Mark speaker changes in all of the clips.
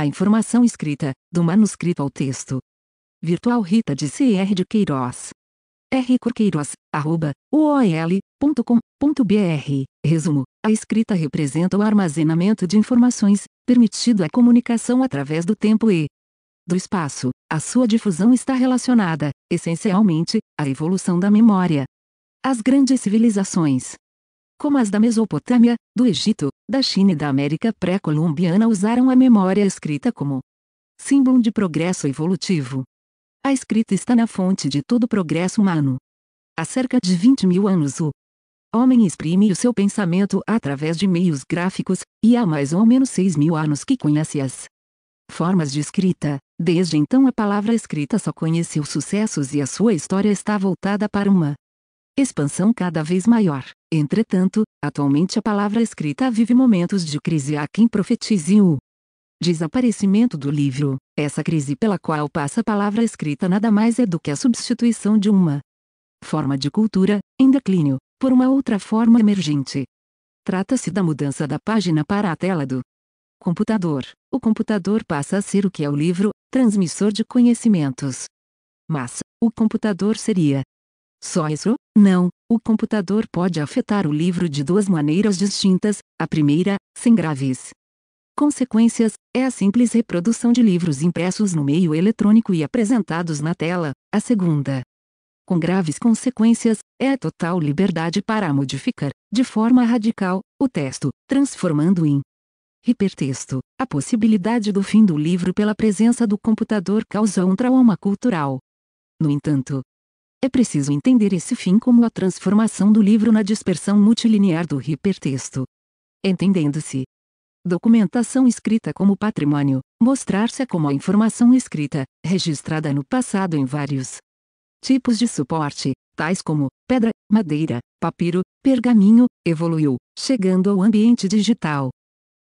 Speaker 1: a informação escrita, do manuscrito ao texto.
Speaker 2: Virtual Rita de CR de Queiroz. rcorqueiroz, arroba, uol.com.br. Resumo: a escrita representa o armazenamento de informações, permitido a comunicação através do tempo e do espaço. A sua difusão está relacionada, essencialmente, à evolução da memória. As grandes civilizações, como as da Mesopotâmia, do Egito, da China e da América pré-colombiana usaram a memória escrita como símbolo de progresso evolutivo. A escrita está na fonte de todo o progresso humano. Há cerca de 20 mil anos o homem exprime o seu pensamento através de meios gráficos, e há mais ou menos 6 mil anos que conhece as formas de escrita. Desde então a palavra escrita só conheceu sucessos e a sua história está voltada para uma expansão cada vez maior. Entretanto, atualmente a palavra escrita vive momentos de crise a quem profetize o desaparecimento do livro. Essa crise pela qual passa a palavra escrita nada mais é do que a substituição de uma forma de cultura, em declínio, por uma outra forma emergente. Trata-se da mudança da página para a tela do computador. O computador passa a ser o que é o livro, transmissor de conhecimentos. Mas, o computador seria, só isso? Não, o computador pode afetar o livro de duas maneiras distintas, a primeira, sem graves consequências, é a simples reprodução de livros impressos no meio eletrônico e apresentados na tela, a segunda, com graves consequências, é a total liberdade para modificar, de forma radical, o texto, transformando em hipertexto. A possibilidade do fim do livro pela presença do computador causa um trauma cultural. No entanto, é preciso entender esse fim como a transformação do livro na dispersão multilinear do hipertexto. Entendendo-se documentação escrita como patrimônio, mostrar-se como a informação escrita, registrada no passado em vários tipos de suporte, tais como pedra, madeira, papiro, pergaminho, evoluiu, chegando ao ambiente digital.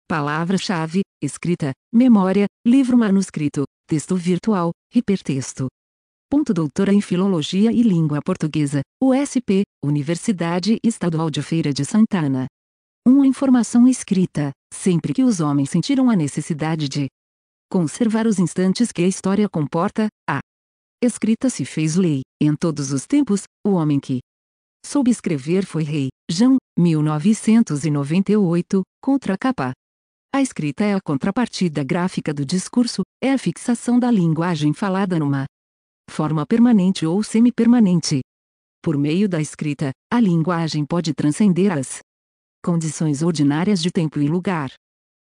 Speaker 2: Palavra-chave, escrita, memória, livro manuscrito, texto virtual, hipertexto. Ponto doutora em Filologia e Língua Portuguesa, USP, Universidade Estadual de Feira de Santana. Uma informação escrita, sempre que os homens sentiram a necessidade de conservar os instantes que a história comporta, a escrita se fez lei, em todos os tempos, o homem que soube escrever foi rei, João, 1998, contra capa. A escrita é a contrapartida gráfica do discurso, é a fixação da linguagem falada numa forma permanente ou semipermanente. Por meio da escrita, a linguagem pode transcender as condições ordinárias de tempo e lugar.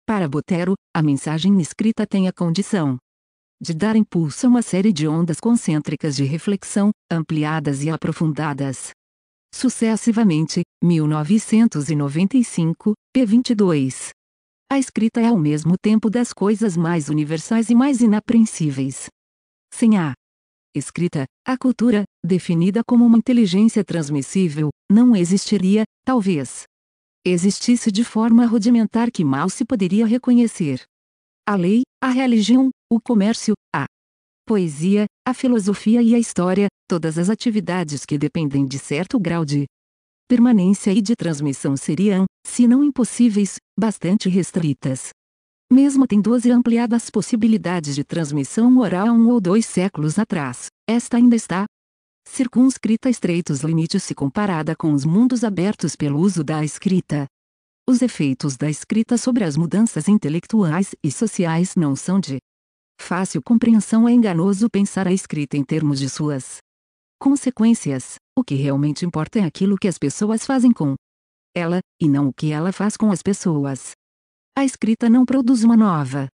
Speaker 2: Para Botero, a mensagem escrita tem a condição de dar impulso a uma série de ondas concêntricas de reflexão, ampliadas e aprofundadas. Sucessivamente, 1995, p. 22. A escrita é ao mesmo tempo das coisas mais universais e mais inapreensíveis. Sem a escrita, a cultura, definida como uma inteligência transmissível, não existiria, talvez. Existisse de forma rudimentar que mal se poderia reconhecer. A lei, a religião, o comércio, a poesia, a filosofia e a história, todas as atividades que dependem de certo grau de permanência e de transmissão seriam, se não impossíveis, bastante restritas mesmo tendo as ampliadas possibilidades de transmissão oral há um ou dois séculos atrás, esta ainda está circunscrita a estreitos limites se comparada com os mundos abertos pelo uso da escrita. Os efeitos da escrita sobre as mudanças intelectuais e sociais não são de fácil compreensão. É enganoso pensar a escrita em termos de suas consequências. O que realmente importa é aquilo que as pessoas fazem com ela, e não o que ela faz com as pessoas. A escrita não produz uma nova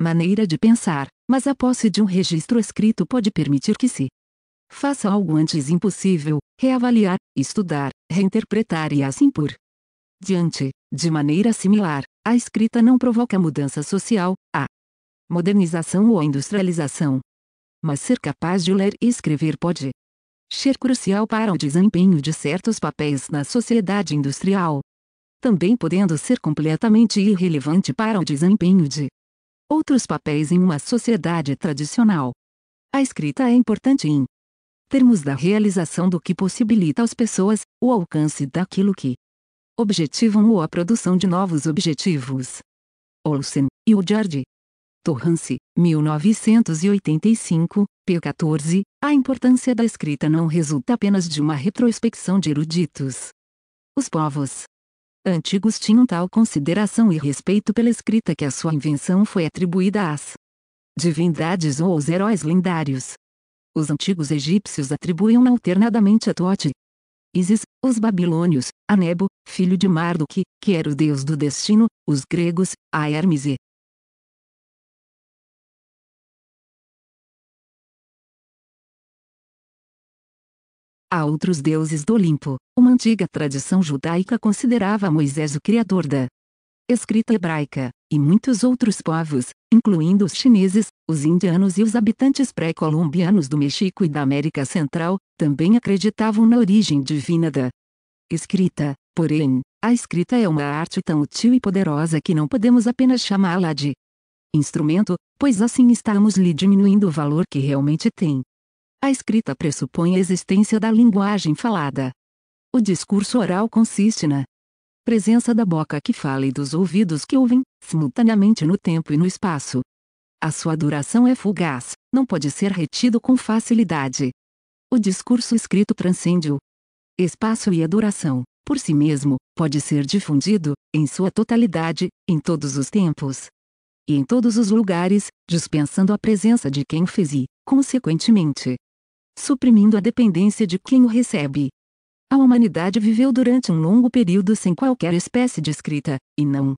Speaker 2: maneira de pensar, mas a posse de um registro escrito pode permitir que se faça algo antes impossível, reavaliar, estudar, reinterpretar e assim por diante. De maneira similar, a escrita não provoca mudança social, a modernização ou a industrialização. Mas ser capaz de ler e escrever pode ser crucial para o desempenho de certos papéis na sociedade industrial, também podendo ser completamente irrelevante para o desempenho de outros papéis em uma sociedade tradicional. A escrita é importante em termos da realização do que possibilita às pessoas o alcance daquilo que objetivam ou a produção de novos objetivos. Olsen e o Jardim. Torrance, 1985, p. 14. A importância da escrita não resulta apenas de uma retrospecção de eruditos. Os povos antigos tinham tal consideração e respeito pela escrita que a sua invenção foi atribuída às divindades ou aos heróis lendários. Os antigos egípcios atribuíam alternadamente a Tote, Isis, os babilônios,
Speaker 1: a Nebo, filho de Marduk, que era o deus do destino, os gregos, a Hermes e a outros deuses do Olimpo. Uma antiga
Speaker 2: tradição judaica considerava Moisés o criador da escrita hebraica, e muitos outros povos, incluindo os chineses, os indianos e os habitantes pré-colombianos do México e da América Central, também acreditavam na origem divina da escrita. Porém, a escrita é uma arte tão útil e poderosa que não podemos apenas chamá-la de instrumento, pois assim estamos lhe diminuindo o valor que realmente tem. A escrita pressupõe a existência da linguagem falada. O discurso oral consiste na presença da boca que fala e dos ouvidos que ouvem, simultaneamente no tempo e no espaço. A sua duração é fugaz, não pode ser retido com facilidade. O discurso escrito transcende o espaço e a duração, por si mesmo, pode ser difundido, em sua totalidade, em todos os tempos e em todos os lugares, dispensando a presença de quem fez e, consequentemente, suprimindo a dependência de quem o recebe. A humanidade viveu durante um longo período sem qualquer espécie de escrita, e não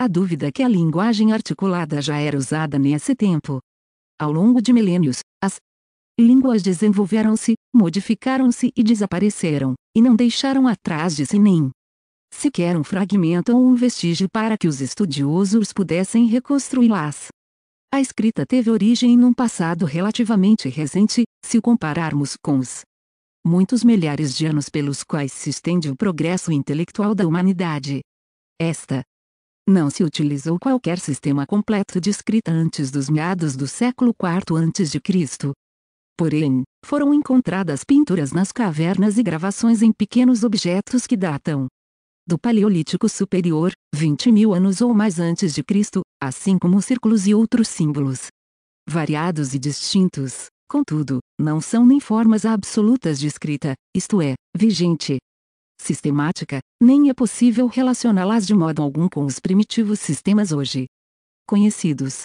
Speaker 2: há dúvida que a linguagem articulada já era usada nesse tempo. Ao longo de milênios, as línguas desenvolveram-se, modificaram-se e desapareceram, e não deixaram atrás de si nem sequer um fragmento ou um vestígio para que os estudiosos pudessem reconstruí-las. A escrita teve origem num passado relativamente recente, se compararmos com os muitos milhares de anos pelos quais se estende o progresso intelectual da humanidade. Esta não se utilizou qualquer sistema completo de escrita antes dos meados do século IV a.C. Porém, foram encontradas pinturas nas cavernas e gravações em pequenos objetos que datam do Paleolítico Superior, 20 mil anos ou mais antes de Cristo, assim como círculos e outros símbolos. Variados e distintos, contudo, não são nem formas absolutas de escrita, isto é, vigente, sistemática,
Speaker 1: nem é possível relacioná-las de modo algum com os primitivos sistemas hoje conhecidos.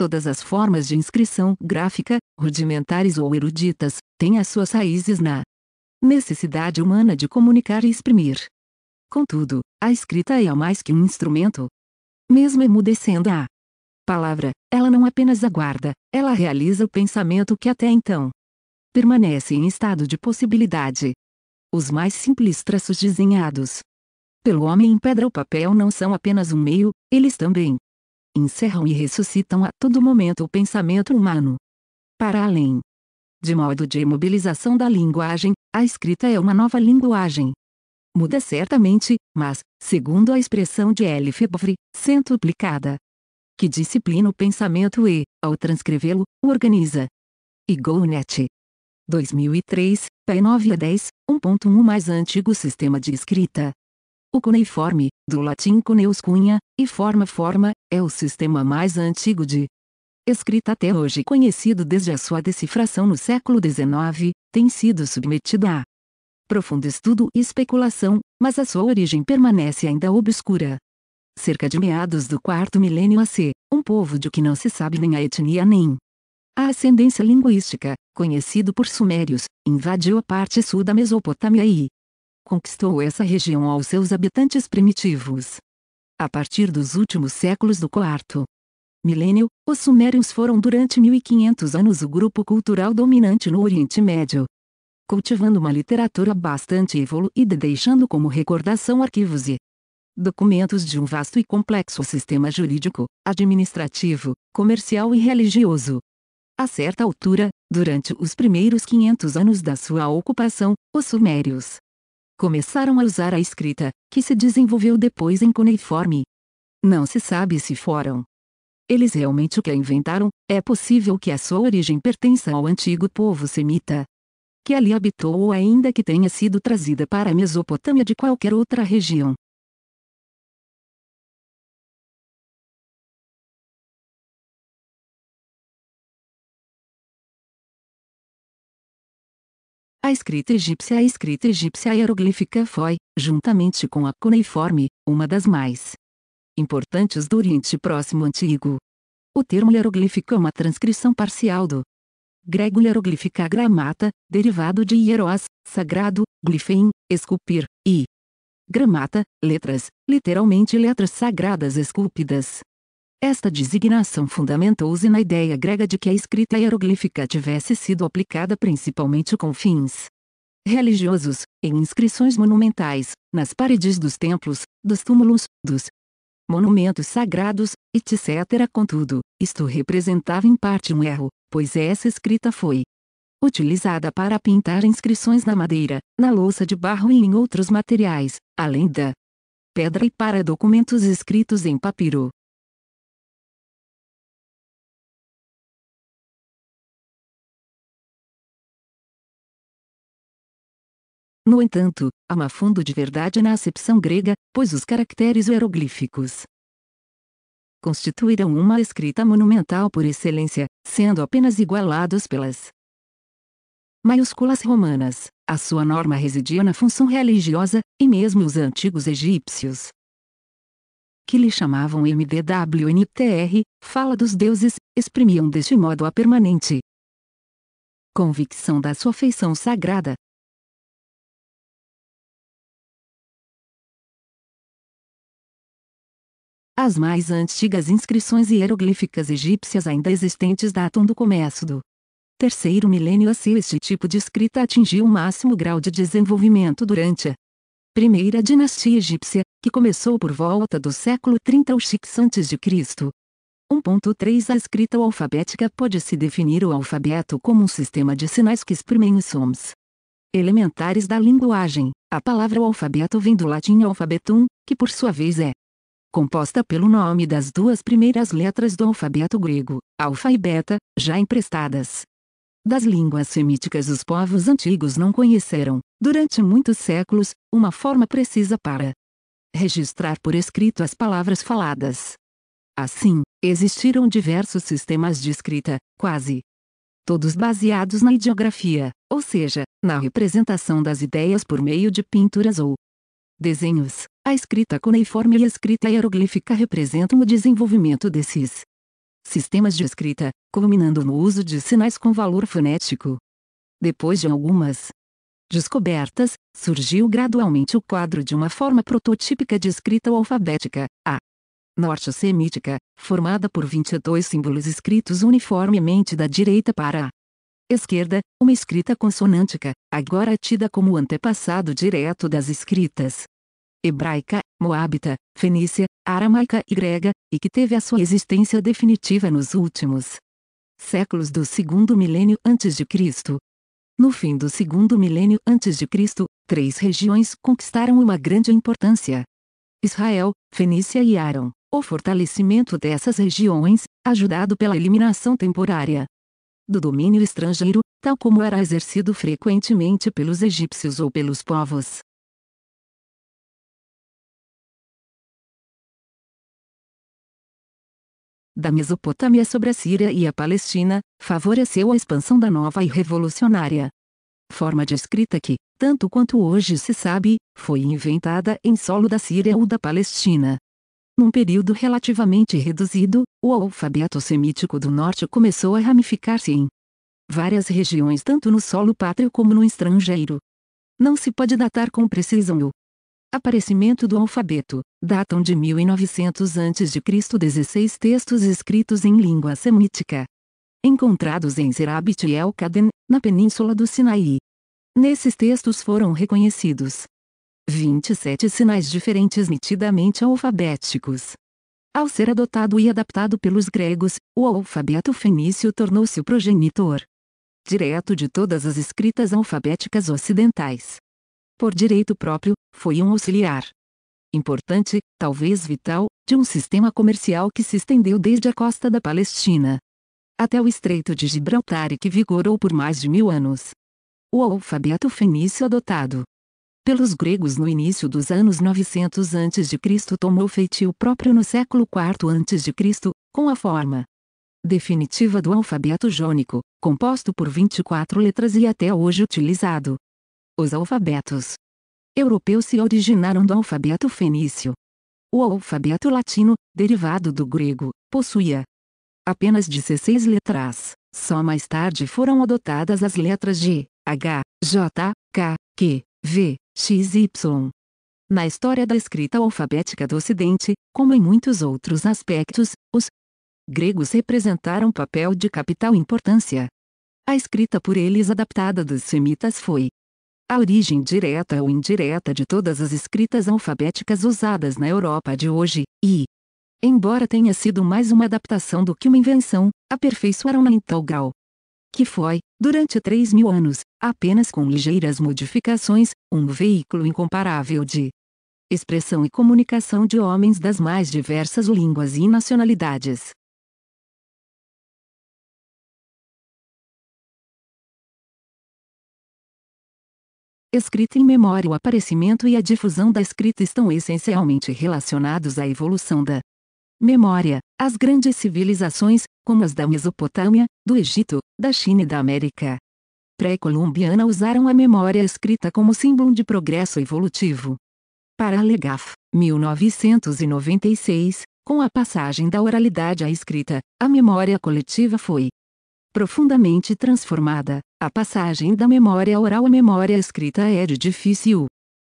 Speaker 1: Todas as formas de inscrição gráfica, rudimentares ou eruditas, têm as suas
Speaker 2: raízes na necessidade humana de comunicar e exprimir. Contudo, a escrita é mais que um instrumento. Mesmo emudecendo a palavra, ela não apenas aguarda, ela realiza o pensamento que até então permanece em estado de possibilidade. Os mais simples traços desenhados pelo homem em pedra ou papel não são apenas um meio, eles também encerram e ressuscitam a todo momento o pensamento humano. Para além. De modo de imobilização da linguagem, a escrita é uma nova linguagem. Muda certamente, mas, segundo a expressão de L. Febvre, centuplicada. Que disciplina o pensamento e, ao transcrevê-lo, o organiza. E Gonet. 2003, p 9 a 10, 1.1 mais antigo sistema de escrita. O cuneiforme, do latim cuneus cunha, e forma forma, é o sistema mais antigo de escrita até hoje conhecido desde a sua decifração no século XIX, tem sido submetido a profundo estudo e especulação, mas a sua origem permanece ainda obscura. Cerca de meados do quarto milênio AC, um povo de que não se sabe nem a etnia nem a ascendência linguística, conhecido por sumérios, invadiu a parte sul da Mesopotâmia e conquistou essa região aos seus habitantes primitivos. A partir dos últimos séculos do quarto milênio, os sumérios foram durante 1500 anos o grupo cultural dominante no Oriente Médio, cultivando uma literatura bastante evoluída e deixando como recordação arquivos e documentos de um vasto e complexo sistema jurídico, administrativo, comercial e religioso. A certa altura, durante os primeiros 500 anos da sua ocupação, os sumérios começaram a usar a escrita, que se desenvolveu depois em cuneiforme. Não se sabe se foram eles realmente o que a inventaram, é possível que a sua origem pertença ao antigo povo semita. Que
Speaker 1: ali habitou ou ainda que tenha sido trazida para a Mesopotâmia de qualquer outra região, A escrita egípcia A escrita egípcia hieroglífica foi, juntamente com a cuneiforme,
Speaker 2: uma das mais importantes do Oriente Próximo Antigo. O termo hieroglífico é uma transcrição parcial do grego hieroglífica gramata, derivado de hieros, sagrado, glifem, esculpir, e gramata, letras, literalmente letras sagradas esculpidas. Esta designação fundamentou-se na ideia grega de que a escrita hieroglífica tivesse sido aplicada principalmente com fins religiosos, em inscrições monumentais, nas paredes dos templos, dos túmulos, dos monumentos sagrados, etc. Contudo, isto representava em parte um erro, pois essa escrita foi utilizada para pintar inscrições na madeira, na louça de barro e em outros materiais, além da
Speaker 1: pedra e para documentos escritos em papiro. No entanto, há mafundo de verdade na acepção grega, pois
Speaker 2: os caracteres hieroglíficos constituíram uma escrita monumental por excelência, sendo apenas igualados pelas maiúsculas romanas. A sua norma residia na função religiosa, e mesmo os antigos egípcios, que lhe chamavam MDWNTR, fala dos deuses,
Speaker 1: exprimiam deste modo a permanente convicção da sua feição sagrada, As mais antigas inscrições hieroglíficas egípcias
Speaker 2: ainda existentes datam do começo do terceiro milênio AC. Este tipo de escrita atingiu o um máximo grau de desenvolvimento durante a primeira dinastia egípcia, que começou por volta do século 30 ou X a.C. 1.3 A escrita alfabética pode-se definir o alfabeto como um sistema de sinais que exprimem os sons elementares da linguagem. A palavra alfabeto vem do latim alfabetum, que por sua vez é composta pelo nome das duas primeiras letras do alfabeto grego, alfa e beta, já emprestadas. Das línguas semíticas os povos antigos não conheceram, durante muitos séculos, uma forma precisa para registrar por escrito as palavras faladas. Assim, existiram diversos sistemas de escrita, quase todos baseados na ideografia, ou seja, na representação das ideias por meio de pinturas ou desenhos, a escrita cuneiforme e a escrita hieroglífica representam o desenvolvimento desses sistemas de escrita, culminando no uso de sinais com valor fonético. Depois de algumas descobertas, surgiu gradualmente o quadro de uma forma prototípica de escrita alfabética, a norte-semítica, formada por 22 símbolos escritos uniformemente da direita para a esquerda, uma escrita consonântica, agora tida como antepassado direto das escritas hebraica, moabita, fenícia, aramaica e grega, e que teve a sua existência definitiva nos últimos séculos do segundo milênio antes de Cristo. No fim do segundo milênio antes de Cristo, três regiões conquistaram uma grande importância. Israel, Fenícia e Aram. O fortalecimento dessas regiões, ajudado pela eliminação temporária do domínio estrangeiro, tal como era exercido frequentemente
Speaker 1: pelos egípcios ou pelos povos da Mesopotâmia sobre a Síria e a Palestina, favoreceu a expansão da nova e revolucionária
Speaker 2: forma de escrita que, tanto quanto hoje se sabe, foi inventada em solo da Síria ou da Palestina. Num período relativamente reduzido, o alfabeto semítico do norte começou a ramificar-se em várias regiões tanto no solo pátrio como no estrangeiro. Não se pode datar com precisão o aparecimento do alfabeto, datam de 1900 a.C. 16 textos escritos em língua semítica. Encontrados em Zerabit e el na península do Sinaí. Nesses textos foram reconhecidos 27 sinais diferentes nitidamente alfabéticos. Ao ser adotado e adaptado pelos gregos, o alfabeto fenício tornou-se o progenitor direto de todas as escritas alfabéticas ocidentais. Por direito próprio, foi um auxiliar importante, talvez vital, de um sistema comercial que se estendeu desde a costa da Palestina até o Estreito de Gibraltar e que vigorou por mais de mil anos. O alfabeto fenício adotado pelos gregos no início dos anos 900 a.C. tomou feitio próprio no século IV a.C., com a forma definitiva do alfabeto jônico, composto por 24 letras e até hoje utilizado. Os alfabetos europeus se originaram do alfabeto fenício. O alfabeto latino, derivado do grego, possuía apenas 16 letras. Só mais tarde foram adotadas as letras G, H, J, K, Q, V, X e Y. Na história da escrita alfabética do Ocidente, como em muitos outros aspectos, os gregos representaram papel de capital importância. A escrita por eles adaptada dos semitas foi, a origem direta ou indireta de todas as escritas alfabéticas usadas na Europa de hoje, e, embora tenha sido mais uma adaptação do que uma invenção, aperfeiçoaram-na em tal grau que foi, durante três mil anos, apenas com ligeiras modificações, um veículo incomparável de expressão e comunicação
Speaker 1: de homens das mais diversas línguas e nacionalidades. escrita em memória o aparecimento e a difusão da escrita estão essencialmente
Speaker 2: relacionados à evolução da memória. As grandes civilizações, como as da Mesopotâmia, do Egito, da China e da América pré-colombiana usaram a memória escrita como símbolo de progresso evolutivo. Para Legaf, 1996, com a passagem da oralidade à escrita, a memória coletiva foi profundamente transformada, a passagem da memória oral à memória escrita é de difícil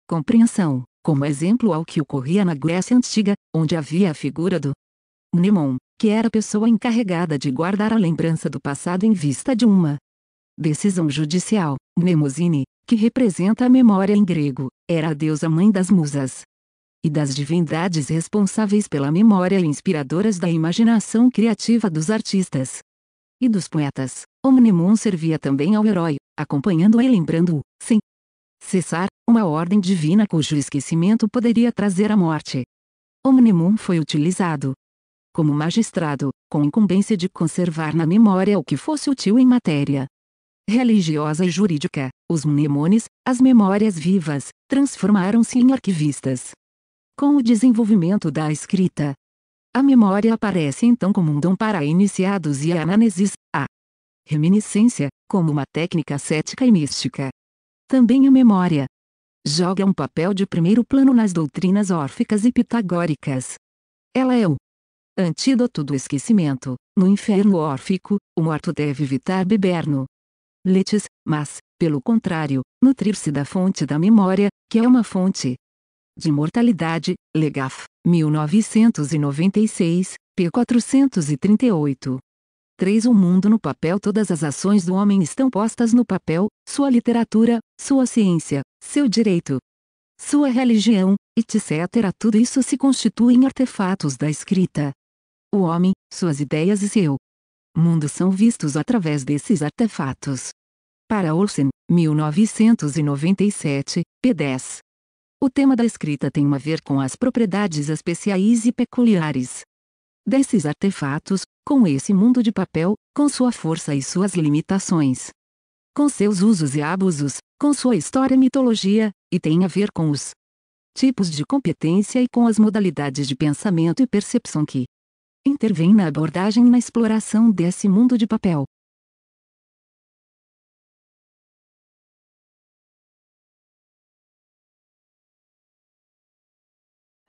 Speaker 2: compreensão, como exemplo ao que ocorria na Grécia Antiga, onde havia a figura do mnemon, que era a pessoa encarregada de guardar a lembrança do passado em vista de uma decisão judicial, mnemosine, que representa a memória em grego, era a deusa mãe das musas e das divindades responsáveis pela memória e inspiradoras da imaginação criativa dos artistas e dos poetas. Omnimun servia também ao herói, acompanhando-o e lembrando-o, sem cessar, uma ordem divina cujo esquecimento poderia trazer a morte. Omnimun foi utilizado como magistrado, com incumbência de conservar na memória o que fosse útil em matéria religiosa e jurídica. Os mnemones, as memórias vivas, transformaram-se em arquivistas. Com o desenvolvimento da escrita, a memória aparece então como um dom para iniciados e a anamnesis, a reminiscência, como uma técnica cética e mística. Também a memória joga um papel de primeiro plano nas doutrinas órficas e pitagóricas. Ela é o antídoto do esquecimento. No inferno órfico, o morto deve evitar beber no letes, mas, pelo contrário, nutrir-se da fonte da memória, que é uma fonte de mortalidade, legaf. 1996, p. 438. 3. O mundo no papel Todas as ações do homem estão postas no papel, sua literatura, sua ciência, seu direito, sua religião, etc. Tudo isso se constitui em artefatos da escrita. O homem, suas ideias e seu mundo são vistos através desses artefatos. Para Olsen, 1997, p. 10. O tema da escrita tem a ver com as propriedades especiais e peculiares desses artefatos, com esse mundo de papel, com sua força e suas limitações, com seus usos e abusos, com sua história e mitologia, e tem a ver com os tipos de competência e com
Speaker 1: as modalidades de pensamento e percepção que intervêm na abordagem e na exploração desse mundo de papel.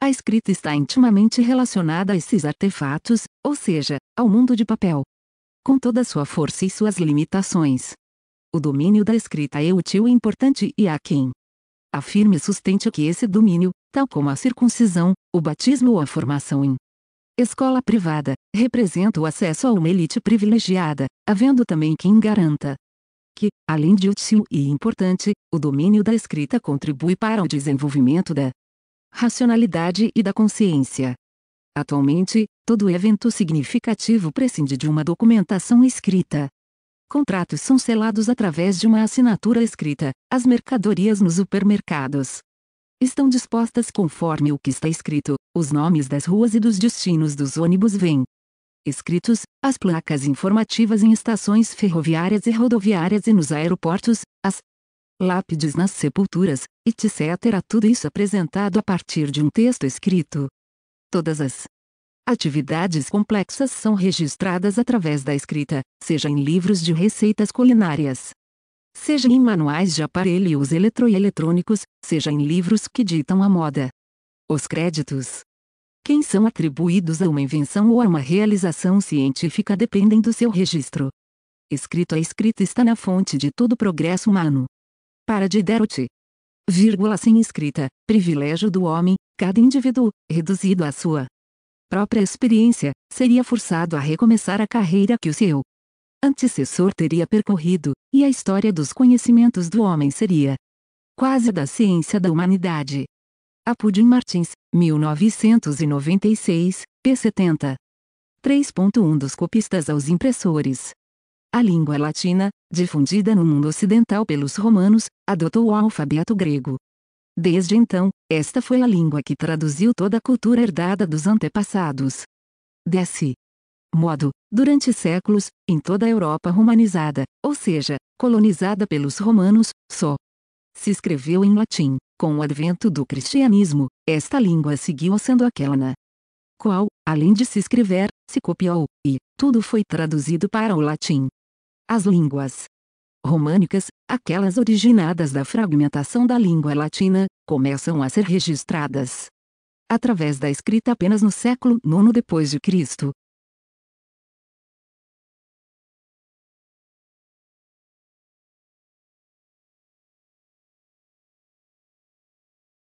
Speaker 1: A escrita está intimamente relacionada a esses artefatos, ou seja, ao mundo de papel.
Speaker 2: Com toda sua força e suas limitações. O domínio da escrita é útil e importante e a quem afirme e sustente que esse domínio, tal como a circuncisão, o batismo ou a formação em escola privada, representa o acesso a uma elite privilegiada, havendo também quem garanta que, além de útil e importante, o domínio da escrita contribui para o desenvolvimento da racionalidade e da consciência. Atualmente, todo evento significativo prescinde de uma documentação escrita. Contratos são selados através de uma assinatura escrita, as mercadorias nos supermercados estão dispostas conforme o que está escrito, os nomes das ruas e dos destinos dos ônibus vêm escritos, as placas informativas em estações ferroviárias e rodoviárias e nos aeroportos, lápides nas sepulturas, etc. Tudo isso apresentado a partir de um texto escrito. Todas as atividades complexas são registradas através da escrita, seja em livros de receitas culinárias, seja em manuais de aparelhos eletroeletrônicos, seja em livros que ditam a moda. Os créditos quem são atribuídos a uma invenção ou a uma realização científica dependem do seu registro. Escrito a escrita está na fonte de todo progresso humano para de Derot. Vírgula sem escrita, privilégio do homem, cada indivíduo, reduzido à sua própria experiência, seria forçado a recomeçar a carreira que o seu antecessor teria percorrido, e a história dos conhecimentos do homem seria quase da ciência da humanidade. A Pudim Martins, 1996, p. 70. 3.1 dos copistas aos impressores. A língua latina, difundida no mundo ocidental pelos romanos, adotou o alfabeto grego. Desde então, esta foi a língua que traduziu toda a cultura herdada dos antepassados. Desse modo, durante séculos, em toda a Europa romanizada, ou seja, colonizada pelos romanos, só se escreveu em latim. Com o advento do cristianismo, esta língua seguiu sendo aquela na qual, além de se escrever, se copiou, e tudo foi traduzido para o latim as línguas românicas, aquelas originadas da fragmentação da língua latina, começam a ser registradas através
Speaker 1: da escrita apenas no século IX depois de Cristo.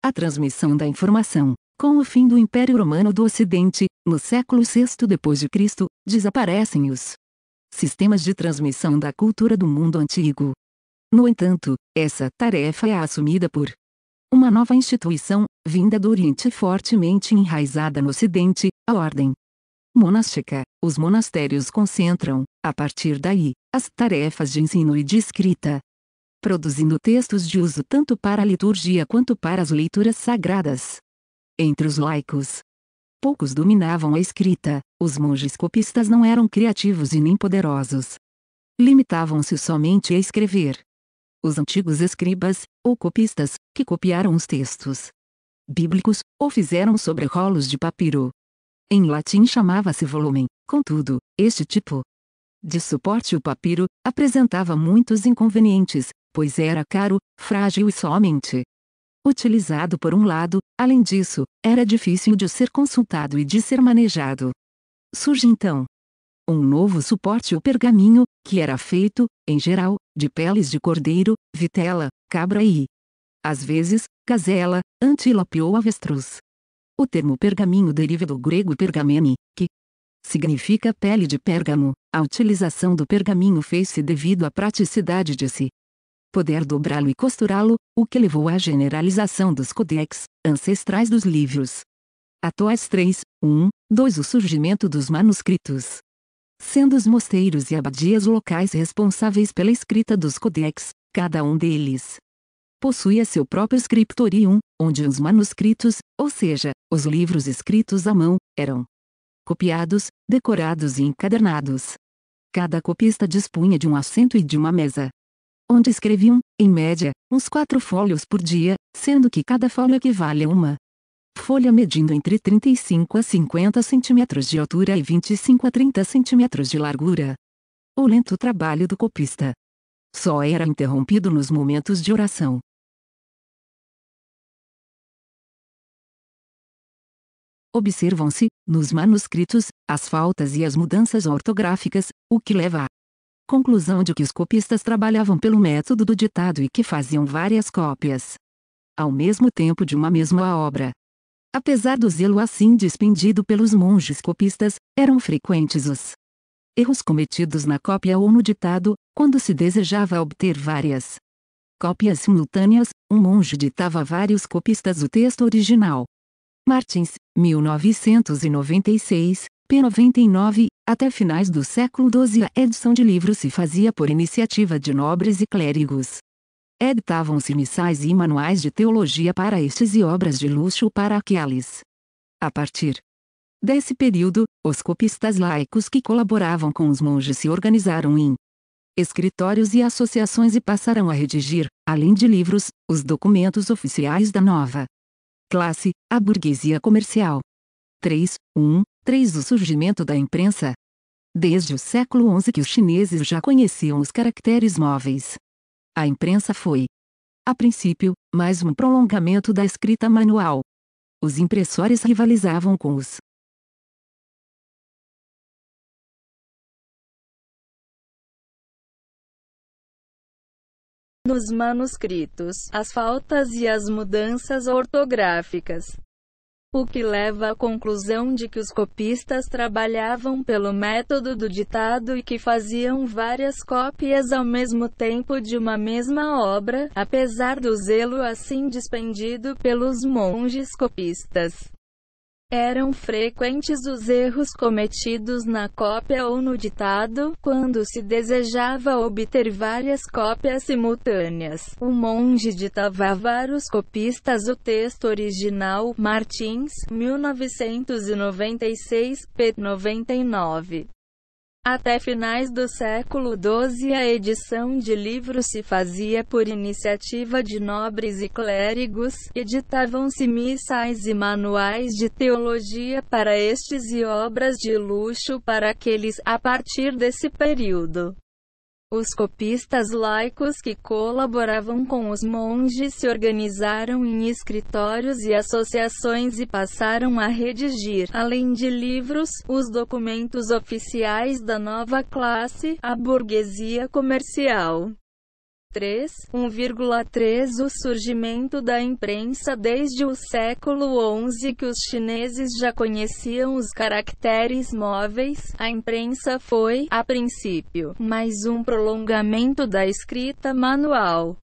Speaker 1: A transmissão da informação, com o fim
Speaker 2: do Império Romano do Ocidente, no século VI depois de Cristo, desaparecem os sistemas de transmissão da cultura do mundo antigo. No entanto, essa tarefa é assumida por uma nova instituição, vinda do Oriente fortemente enraizada no Ocidente, a Ordem Monástica. Os monastérios concentram, a partir daí, as tarefas de ensino e de escrita, produzindo textos de uso tanto para a liturgia quanto para as leituras sagradas. Entre os laicos, poucos dominavam a escrita, os monges copistas não eram criativos e nem poderosos. Limitavam-se somente a escrever. Os antigos escribas, ou copistas, que copiaram os textos bíblicos, ou fizeram sobre rolos de papiro. Em latim chamava-se volumen, contudo, este tipo de suporte o papiro apresentava muitos inconvenientes, pois era caro, frágil e somente utilizado por um lado, além disso, era difícil de ser consultado e de ser manejado. Surge então um novo suporte o pergaminho, que era feito, em geral, de peles de cordeiro, vitela, cabra e, às vezes, gazela, antílope ou avestruz. O termo pergaminho deriva do grego pergamene, que significa pele de pérgamo. A utilização do pergaminho fez-se devido à praticidade de se poder dobrá-lo e costurá-lo, o que levou à generalização dos codex ancestrais dos livros. Atoás 3, 1, 2 O surgimento dos manuscritos. Sendo os mosteiros e abadias locais responsáveis pela escrita dos codex, cada um deles possuía seu próprio scriptorium, onde os manuscritos, ou seja, os livros escritos à mão, eram copiados, decorados e encadernados. Cada copista dispunha de um assento e de uma mesa, onde escreviam, em média, uns quatro folhos por dia, sendo que cada folha equivale a uma folha medindo entre 35 a 50 centímetros de altura e 25 a 30 centímetros de largura.
Speaker 1: O lento trabalho do copista só era interrompido nos momentos de oração. Observam-se, nos manuscritos, as faltas e as mudanças ortográficas,
Speaker 2: o que leva a conclusão de que os copistas trabalhavam pelo método do ditado e que faziam várias cópias. Ao mesmo tempo de uma mesma obra. Apesar do zelo assim despendido pelos monges copistas, eram frequentes os erros cometidos na cópia ou no ditado, quando se desejava obter várias cópias simultâneas, um monge ditava a vários copistas o texto original. Martins, 1996, 99 até finais do século XII a edição de livros se fazia por iniciativa de nobres e clérigos. Editavam-se missais e manuais de teologia para estes e obras de luxo para aqueles. A partir desse período, os copistas laicos que colaboravam com os monges se organizaram em escritórios e associações e passaram a redigir, além de livros, os documentos oficiais da nova classe, a burguesia comercial. 3. 1. 3. O surgimento da imprensa. Desde o século XI que os chineses já conheciam os caracteres móveis. A imprensa foi,
Speaker 1: a princípio, mais um prolongamento da escrita manual. Os impressores rivalizavam com os nos manuscritos, as faltas e as mudanças ortográficas o que
Speaker 3: leva à conclusão de que os copistas trabalhavam pelo método do ditado e que faziam várias cópias ao mesmo tempo de uma mesma obra, apesar do zelo assim dispendido pelos monges copistas. Eram frequentes os erros cometidos na cópia ou no ditado, quando se desejava obter várias cópias simultâneas. O monge ditava a vários copistas o texto original, Martins, 1996, p. 99. Até finais do século XII, a edição de livros se fazia por iniciativa de nobres e clérigos, editavam-se missais e manuais de teologia para estes e obras de luxo para aqueles a partir desse período. Os copistas laicos que colaboravam com os monges se organizaram em escritórios e associações e passaram a redigir, além de livros, os documentos oficiais da nova classe, a burguesia comercial. 3, 1,3 O surgimento da imprensa desde o século XI que os chineses já conheciam os caracteres móveis, a imprensa foi, a princípio, mais um prolongamento da escrita manual.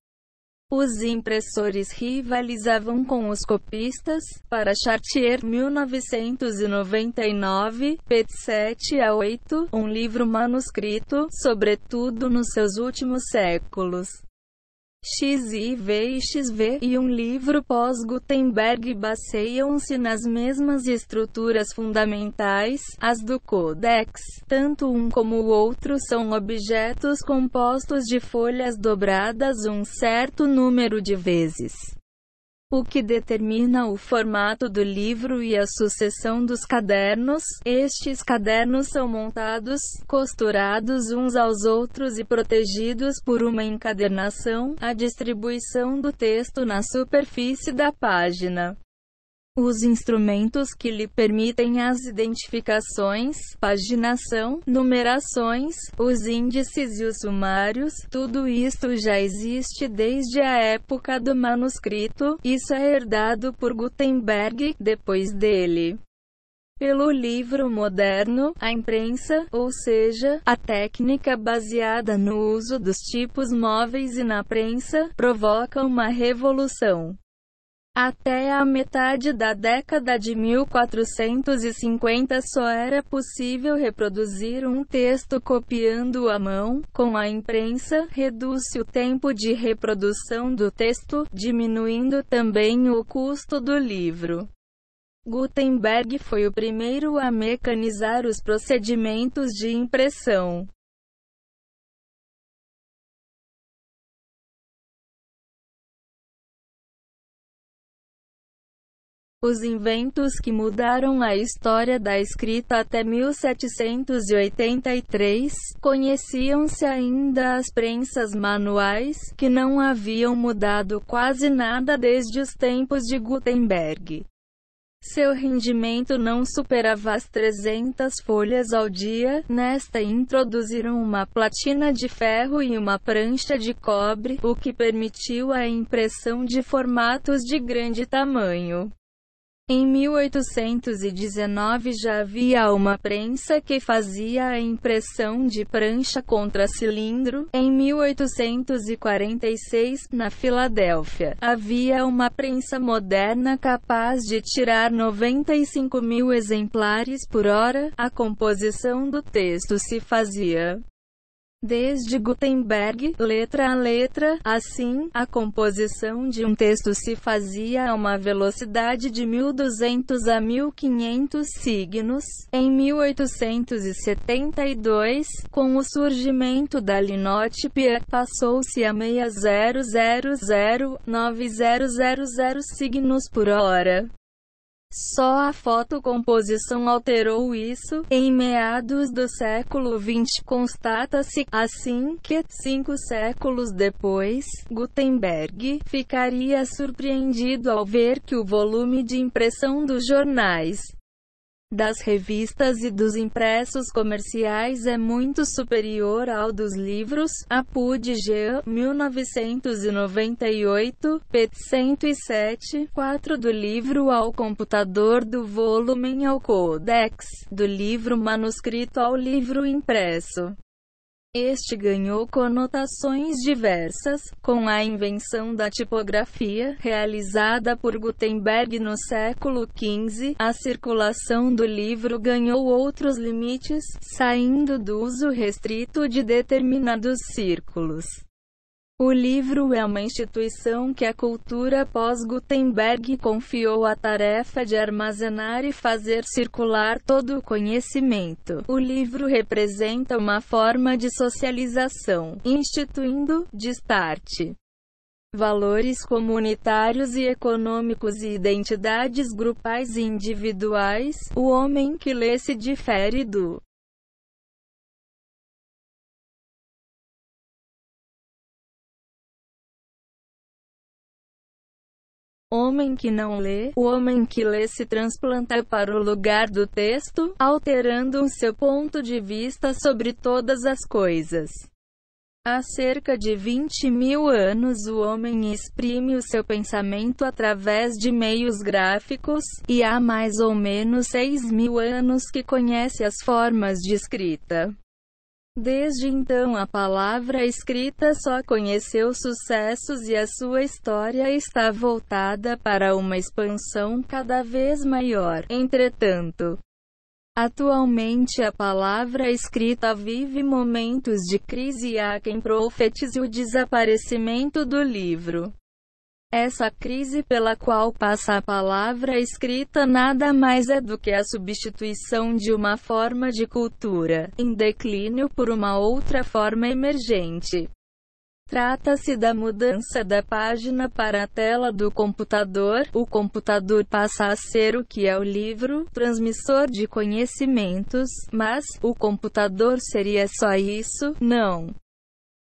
Speaker 3: Os impressores rivalizavam com os copistas, para Chartier 1999, p. 7 a 8, um livro manuscrito, sobretudo nos seus últimos séculos. XIV e XV e um livro pós-Gutenberg baseiam-se nas mesmas estruturas fundamentais, as do Codex. Tanto um como o outro são objetos compostos de folhas dobradas um certo número de vezes o que determina o formato do livro e a sucessão dos cadernos. Estes cadernos são montados, costurados uns aos outros e protegidos por uma encadernação. A distribuição do texto na superfície da página os instrumentos que lhe permitem as identificações, paginação, numerações, os índices e os sumários, tudo isto já existe desde a época do manuscrito, isso é herdado por Gutenberg, depois dele pelo livro moderno, a imprensa, ou seja, a técnica baseada no uso dos tipos móveis e na prensa, provoca uma revolução. Até a metade da década de 1450 só era possível reproduzir um texto copiando à mão. Com a imprensa, reduz-se o tempo de reprodução do texto, diminuindo também o custo do livro. Gutenberg
Speaker 1: foi o primeiro a mecanizar os procedimentos de impressão. Os inventos que
Speaker 3: mudaram a história da escrita até 1783 conheciam-se ainda as prensas manuais, que não haviam mudado quase nada desde os tempos de Gutenberg. Seu rendimento não superava as 300 folhas ao dia. Nesta introduziram uma platina de ferro e uma prancha de cobre, o que permitiu a impressão de formatos de grande tamanho. Em 1819 já havia uma prensa que fazia a impressão de prancha contra cilindro. Em 1846, na Filadélfia, havia uma prensa moderna capaz de tirar 95 mil exemplares por hora. A composição do texto se fazia Desde Gutenberg, letra a letra, assim, a composição de um texto se fazia a uma velocidade de 1200 a 1500 signos. Em 1872, com o surgimento da linotipia, passou-se a 6000 signos por hora. Só a fotocomposição alterou isso. Em meados do século XX, constata-se, assim, que, cinco séculos depois, Gutenberg ficaria surpreendido ao ver que o volume de impressão dos jornais das revistas e dos impressos comerciais é muito superior ao dos livros, Apud G. 1998, p. 107, 4 do livro ao computador do volume ao codex, do livro manuscrito ao livro impresso. Este ganhou conotações diversas, com a invenção da tipografia, realizada por Gutenberg no século XV, a circulação do livro ganhou outros limites, saindo do uso restrito de determinados círculos. O livro é uma instituição que a cultura pós-Gutenberg confiou a tarefa de armazenar e fazer circular todo o conhecimento. O livro representa uma forma de socialização, instituindo, de start, valores comunitários e econômicos e identidades grupais e individuais.
Speaker 1: O homem que lê se difere do Homem que não lê, o homem que lê se transplanta
Speaker 3: para o lugar do texto, alterando o seu ponto de vista sobre todas as coisas. Há cerca de 20 mil anos, o homem exprime o seu pensamento através de meios gráficos, e há mais ou menos 6 mil anos que conhece as formas de escrita. Desde então a palavra escrita só conheceu sucessos e a sua história está voltada para uma expansão cada vez maior. Entretanto, Atualmente a palavra escrita vive momentos de crise e há quem profetize o desaparecimento do livro. Essa crise pela qual passa a palavra escrita nada mais é do que a substituição de uma forma de cultura, em declínio por uma outra forma emergente. Trata-se da mudança da página para a tela do computador. O computador passa a ser o que é o livro, transmissor de conhecimentos, mas o computador seria só isso? Não.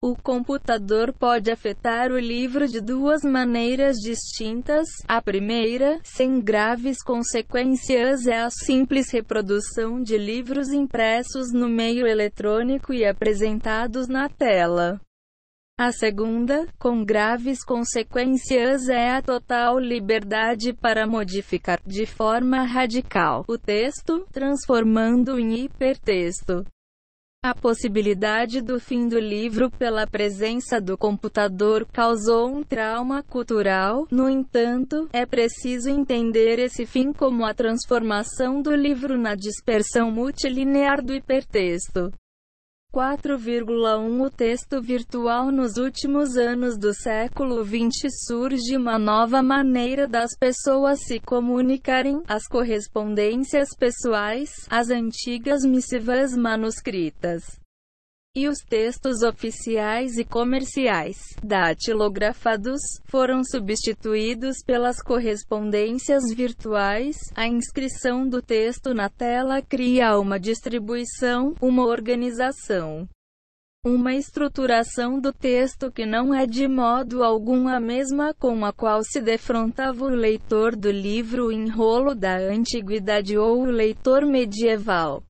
Speaker 3: O computador pode afetar o livro de duas maneiras distintas. A primeira, sem graves consequências, é a simples reprodução de livros impressos no meio eletrônico e apresentados na tela. A segunda, com graves consequências, é a total liberdade para modificar de forma radical o texto, transformando em hipertexto. A possibilidade do fim do livro pela presença do computador causou um trauma cultural. No entanto, é preciso entender esse fim como a transformação do livro na dispersão multilinear do hipertexto. 4,1 O texto virtual nos últimos anos do século XX surge uma nova maneira das pessoas se comunicarem, as correspondências pessoais, as antigas missivas manuscritas e os textos oficiais e comerciais, datilografados, foram substituídos pelas correspondências virtuais. A inscrição do texto na tela cria uma distribuição, uma organização. Uma estruturação do texto que não é de modo algum a mesma com a qual se defrontava o leitor do livro Enrolo da Antiguidade ou o leitor medieval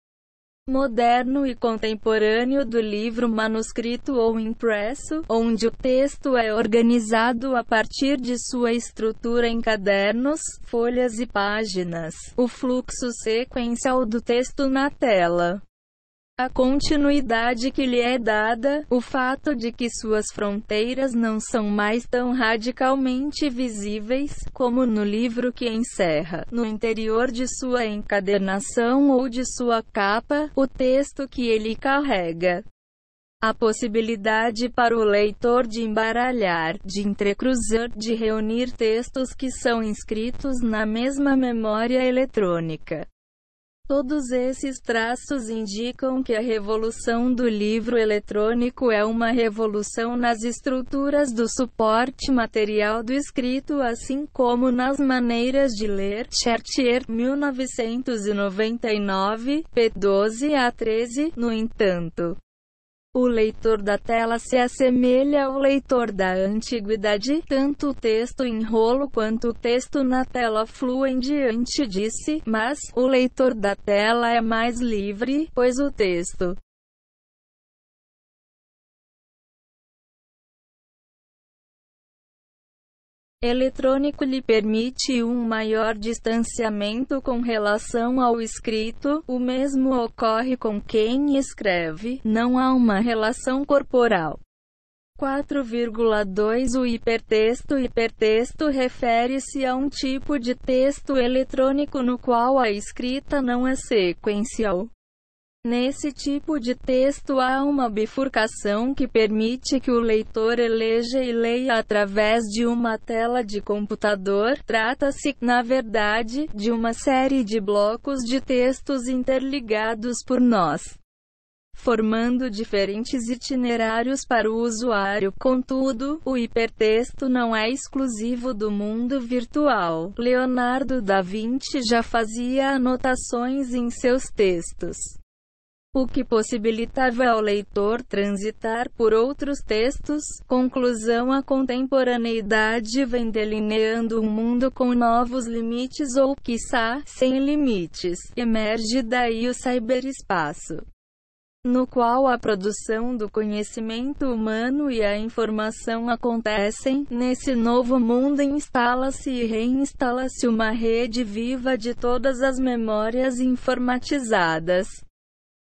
Speaker 3: moderno e contemporâneo do livro manuscrito ou impresso, onde o texto é organizado a partir de sua estrutura em cadernos, folhas e páginas, o fluxo sequencial do texto na tela a continuidade que lhe é dada, o fato de que suas fronteiras não são mais tão radicalmente visíveis como no livro que encerra, no interior de sua encadernação ou de sua capa, o texto que ele carrega. A possibilidade para o leitor de embaralhar, de entrecruzar, de reunir textos que são inscritos na mesma memória eletrônica. Todos esses traços indicam que a revolução do livro eletrônico é uma revolução nas estruturas do suporte material do escrito, assim como nas maneiras de ler. Chartier, 1999, p. 12 a 13. No entanto, o leitor da tela se assemelha ao leitor da antiguidade, tanto o texto em rolo quanto o texto na tela fluem diante de si, mas o
Speaker 1: leitor da tela é mais livre, pois o texto eletrônico lhe permite um maior distanciamento com relação
Speaker 3: ao escrito, o mesmo ocorre com quem escreve, não há uma relação corporal. 4,2 O hipertexto Hipertexto refere-se a um tipo de texto eletrônico no qual a escrita não é sequencial. Nesse tipo de texto há uma bifurcação que permite que o leitor eleja e leia através de uma tela de computador. Trata-se, na verdade, de uma série de blocos de textos interligados por nós, formando diferentes itinerários para o usuário. Contudo, o hipertexto não é exclusivo do mundo virtual. Leonardo da Vinci já fazia anotações em seus textos o que possibilitava ao leitor transitar por outros textos. Conclusão: a contemporaneidade vem delineando um mundo com novos limites ou, quiçá, sem limites. Emerge daí o cyberespaço no qual a produção do conhecimento humano e a informação acontecem. Nesse novo mundo instala-se e reinstala-se uma rede viva de todas as memórias informatizadas.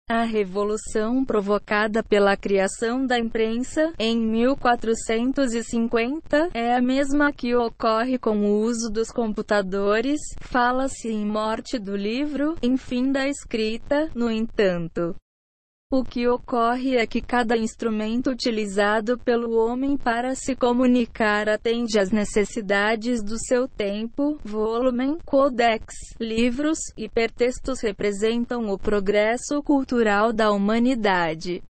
Speaker 3: A revolução provocada pela criação da imprensa, em 1450, é a mesma que ocorre com o uso dos computadores, fala-se em morte do livro, em fim da escrita, no entanto. O que ocorre é que cada instrumento utilizado pelo homem para se comunicar atende às necessidades do seu tempo, volume, codex, livros,
Speaker 1: hipertextos representam o progresso cultural da humanidade.